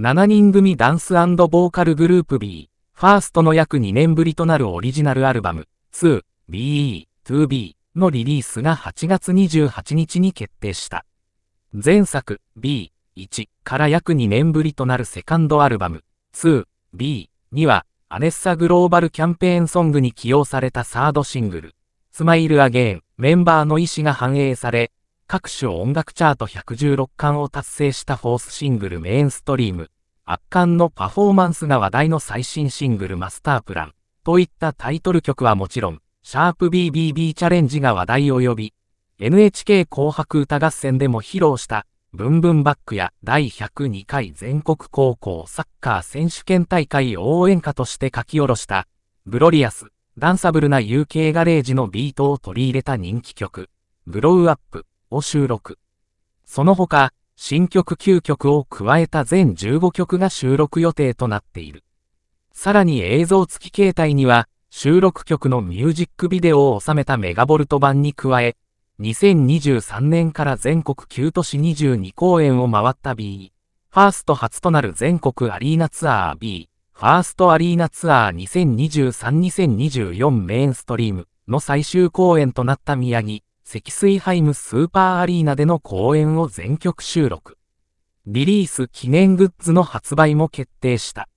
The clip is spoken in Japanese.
7人組ダンスボーカルグループ B、ファーストの約2年ぶりとなるオリジナルアルバム、2、BE、2B のリリースが8月28日に決定した。前作、B、1から約2年ぶりとなるセカンドアルバム、2、B、2は、アネッサグローバルキャンペーンソングに起用されたサードシングル、スマイルアゲインメンバーの意思が反映され、各種音楽チャート116巻を達成したフォースシングルメインストリーム、圧巻のパフォーマンスが話題の最新シングルマスタープランといったタイトル曲はもちろん、シャープ BBB チャレンジが話題を呼び、NHK 紅白歌合戦でも披露したブンブンバックや第102回全国高校サッカー選手権大会応援歌として書き下ろした、ブロリアス、ダンサブルな UK ガレージのビートを取り入れた人気曲、ブロウアップを収録。その他、新曲9曲を加えた全15曲が収録予定となっている。さらに映像付き携帯には、収録曲のミュージックビデオを収めたメガボルト版に加え、2023年から全国9都市22公演を回った B、ファースト初となる全国アリーナツアー B、ファーストアリーナツアー2023-2024メインストリームの最終公演となった宮城、積水ハイムスーパーアリーナでの公演を全曲収録。リリース記念グッズの発売も決定した。